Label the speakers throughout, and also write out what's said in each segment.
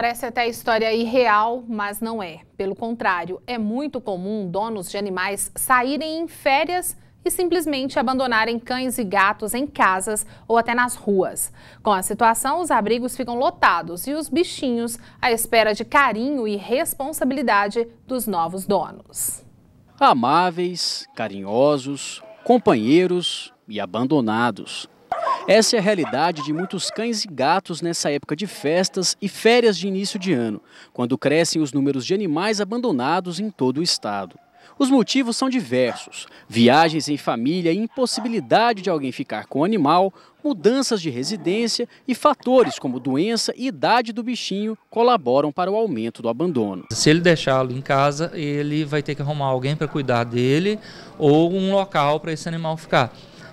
Speaker 1: Parece até história irreal, mas não é. Pelo contrário, é muito comum donos de animais saírem em férias e simplesmente abandonarem cães e gatos em casas ou até nas ruas. Com a situação, os abrigos ficam lotados e os bichinhos à espera de carinho e responsabilidade dos novos donos.
Speaker 2: Amáveis, carinhosos, companheiros e abandonados. Essa é a realidade de muitos cães e gatos nessa época de festas e férias de início de ano, quando crescem os números de animais abandonados em todo o estado. Os motivos são diversos: viagens em família, impossibilidade de alguém ficar com o animal, mudanças de residência e fatores como doença e idade do bichinho colaboram para o aumento do abandono.
Speaker 3: Se ele deixá-lo em casa, ele vai ter que arrumar alguém para cuidar dele ou um local para esse animal ficar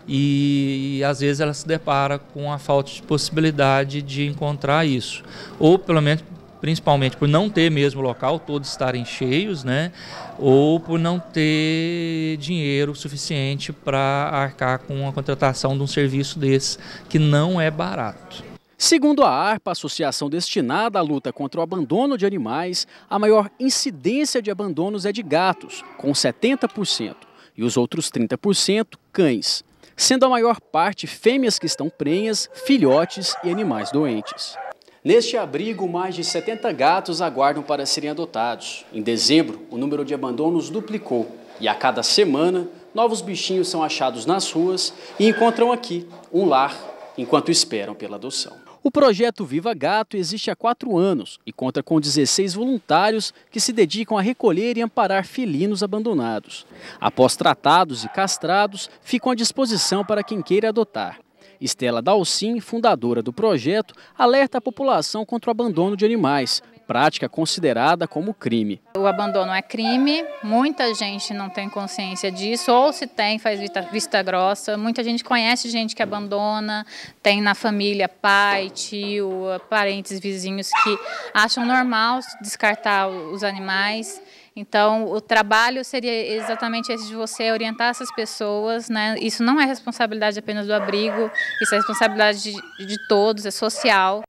Speaker 3: e, e, às vezes ela se depara com a falta de possibilidade de encontrar isso. Ou pelo menos principalmente por não ter mesmo local, todos estarem cheios, né? Ou por não ter dinheiro suficiente para arcar com a contratação de um serviço desse que não é barato.
Speaker 2: Segundo a ARPA, associação destinada à luta contra o abandono de animais, a maior incidência de abandonos é de gatos, com 70%, e os outros 30% cães sendo a maior parte fêmeas que estão prenhas, filhotes e animais doentes. Neste abrigo, mais de 70 gatos aguardam para serem adotados. Em dezembro, o número de abandonos duplicou e a cada semana, novos bichinhos são achados nas ruas e encontram aqui um lar enquanto esperam pela adoção. O projeto Viva Gato existe há quatro anos e conta com 16 voluntários que se dedicam a recolher e amparar felinos abandonados. Após tratados e castrados, ficam à disposição para quem queira adotar. Estela Dalcin, fundadora do projeto, alerta a população contra o abandono de animais, prática considerada como crime.
Speaker 4: O abandono é crime, muita gente não tem consciência disso, ou se tem, faz vista, vista grossa. Muita gente conhece gente que abandona, tem na família pai, tio, parentes, vizinhos que acham normal descartar os animais. Então, o trabalho seria exatamente esse de você orientar essas pessoas, né? Isso não é responsabilidade apenas do abrigo, isso é responsabilidade de, de todos, é social.